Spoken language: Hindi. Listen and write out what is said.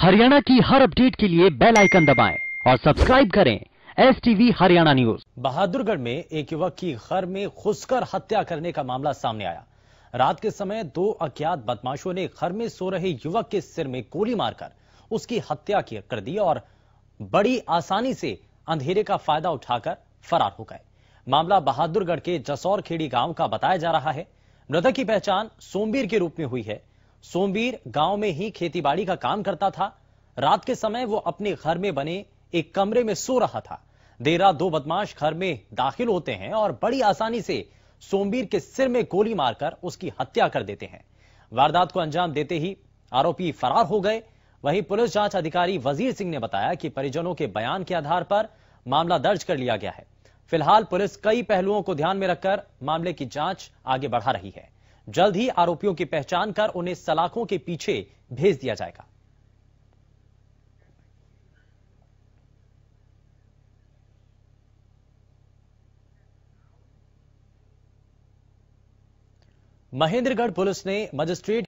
हरियाणा की हर अपडेट के लिए बेल आइकन दबाएं और सब्सक्राइब करें S TV Haryana news Bahadurgarh में एक युवक की घर में घुसकर हत्या करने का मामला सामने आया रात के समय दो अज्ञात बदमाशों ने घर में सो रहे युवक के सिर में गोली मारकर उसकी हत्या कर दी और बड़ी आसानी से अंधेरे का फायदा उठाकर फरार हो गए मामला बहादुरगढ़ के जसौर खेड़ी गांव का बताया जा रहा है मृतक की पहचान सोमवीर के रूप में हुई है सोमवीर गांव में ही खेतीबाड़ी का काम करता था रात के समय वो अपने घर में बने एक कमरे में सो रहा था देर रात दो बदमाश घर में दाखिल होते हैं और बड़ी आसानी से सोमवीर के सिर में गोली मारकर उसकी हत्या कर देते हैं वारदात को अंजाम देते ही आरोपी फरार हो गए वहीं पुलिस जांच अधिकारी वजीर सिंह ने बताया कि परिजनों के बयान के आधार पर मामला दर्ज कर लिया गया है फिलहाल पुलिस कई पहलुओं को ध्यान में रखकर मामले की जांच आगे बढ़ा रही है जल्द ही आरोपियों की पहचान कर उन्हें सलाखों के पीछे भेज दिया जाएगा महेंद्रगढ़ पुलिस ने मजिस्ट्रेट